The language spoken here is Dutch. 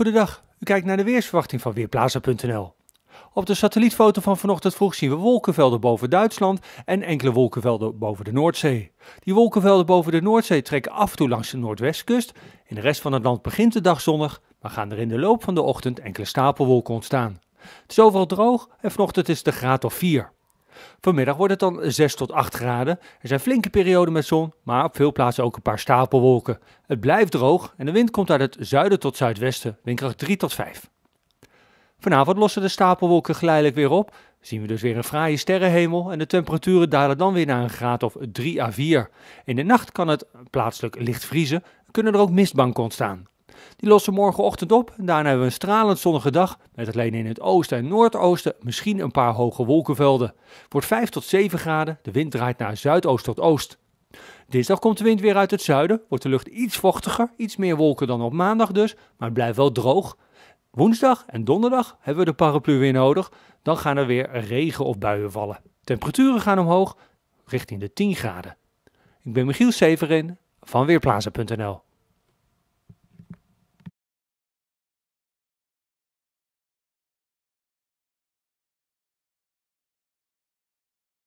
Goedendag, u kijkt naar de weersverwachting van Weerplaza.nl. Op de satellietfoto van vanochtend vroeg zien we wolkenvelden boven Duitsland en enkele wolkenvelden boven de Noordzee. Die wolkenvelden boven de Noordzee trekken af en toe langs de noordwestkust. In de rest van het land begint de dag zonnig, maar gaan er in de loop van de ochtend enkele stapelwolken ontstaan. Het is overal droog en vanochtend is de graad of 4. Vanmiddag wordt het dan 6 tot 8 graden. Er zijn flinke perioden met zon, maar op veel plaatsen ook een paar stapelwolken. Het blijft droog en de wind komt uit het zuiden tot zuidwesten, windkracht 3 tot 5. Vanavond lossen de stapelwolken geleidelijk weer op. Zien we dus weer een fraaie sterrenhemel en de temperaturen dalen dan weer naar een graad of 3 à 4. In de nacht kan het plaatselijk licht vriezen, kunnen er ook mistbanken ontstaan. Die lossen morgenochtend op en daarna hebben we een stralend zonnige dag met alleen in het oosten en noordoosten misschien een paar hoge wolkenvelden. wordt 5 tot 7 graden, de wind draait naar zuidoost tot oost. Dinsdag komt de wind weer uit het zuiden, wordt de lucht iets vochtiger, iets meer wolken dan op maandag dus, maar het blijft wel droog. Woensdag en donderdag hebben we de paraplu weer nodig, dan gaan er weer regen of buien vallen. Temperaturen gaan omhoog richting de 10 graden. Ik ben Michiel Severin van Weerplaza.nl